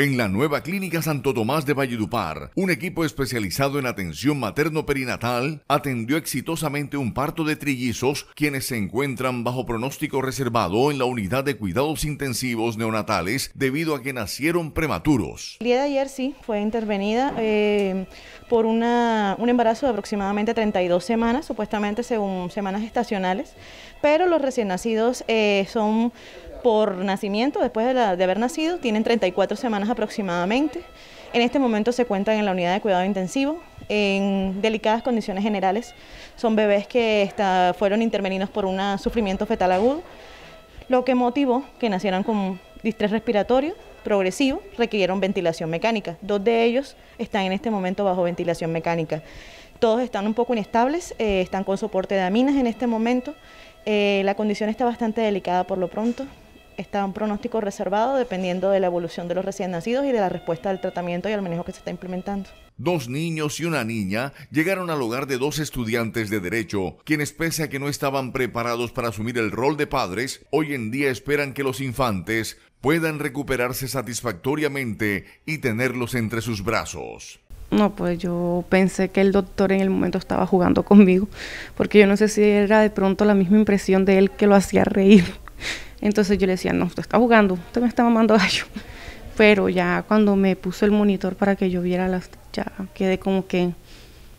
En la nueva Clínica Santo Tomás de Valledupar, un equipo especializado en atención materno-perinatal atendió exitosamente un parto de trillizos quienes se encuentran bajo pronóstico reservado en la unidad de cuidados intensivos neonatales debido a que nacieron prematuros. El día de ayer sí fue intervenida eh, por un embarazo de aproximadamente 32 semanas, supuestamente según semanas estacionales, pero los recién nacidos eh, son por nacimiento, después de, haber nacido, tienen 34 semanas aproximadamente. En este momento se cuentan en la unidad de cuidado intensivo, en delicadas condiciones generales. Son bebés que fueron intervenidos por un sufrimiento fetal agudo, lo que motivó que nacieran con distrés respiratorio progresivo, requirieron ventilación mecánica. Dos de ellos están en este momento bajo ventilación mecánica. Todos están un poco inestables, eh, están con soporte de aminas en este momento. Eh, la condición está bastante delicada por lo pronto está un pronóstico reservado dependiendo de la evolución de los recién nacidos y de la respuesta al tratamiento y al manejo que se está implementando. Dos niños y una niña llegaron al hogar de dos estudiantes de derecho, quienes pese a que no estaban preparados para asumir el rol de padres, hoy en día esperan que los infantes puedan recuperarse satisfactoriamente y tenerlos entre sus brazos. No, pues yo pensé que el doctor en el momento estaba jugando conmigo, porque yo no sé si era de pronto la misma impresión de él que lo hacía reír, entonces yo le decía, no, usted está jugando, usted me está mamando gallo. Pero ya cuando me puso el monitor para que yo viera las, ya quedé como que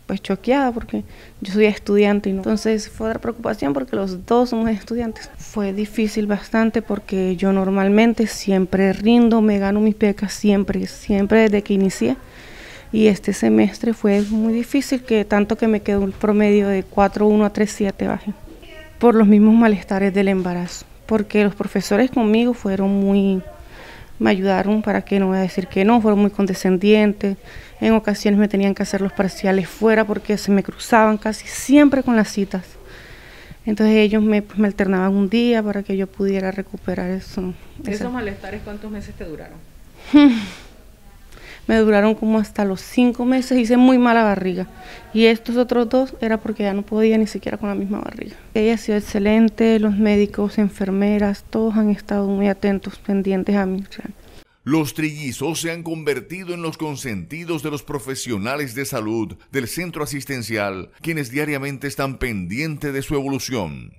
pues choqueada porque yo soy estudiante y Entonces fue otra preocupación porque los dos somos estudiantes. Fue difícil bastante porque yo normalmente siempre rindo, me gano mis pecas siempre, siempre desde que inicié. Y este semestre fue muy difícil, que tanto que me quedó un promedio de 4.1 a 3.7 baje, por los mismos malestares del embarazo porque los profesores conmigo fueron muy, me ayudaron para que no voy a decir que no, fueron muy condescendientes. En ocasiones me tenían que hacer los parciales fuera porque se me cruzaban casi siempre con las citas. Entonces ellos me, pues, me alternaban un día para que yo pudiera recuperar eso. ¿Esos malestares cuántos meses te duraron? me duraron como hasta los cinco meses, hice muy mala barriga. Y estos otros dos era porque ya no podía ni siquiera con la misma barriga. Ella ha sido excelente, los médicos, enfermeras, todos han estado muy atentos, pendientes a mí. Los trillizos se han convertido en los consentidos de los profesionales de salud del centro asistencial, quienes diariamente están pendientes de su evolución.